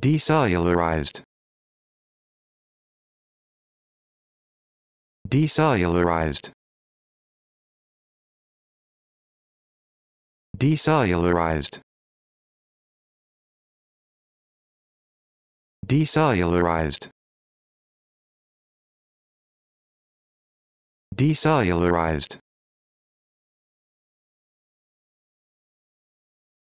Decellularized. Decellularized. Decellularized. Decellularized. Decellularized.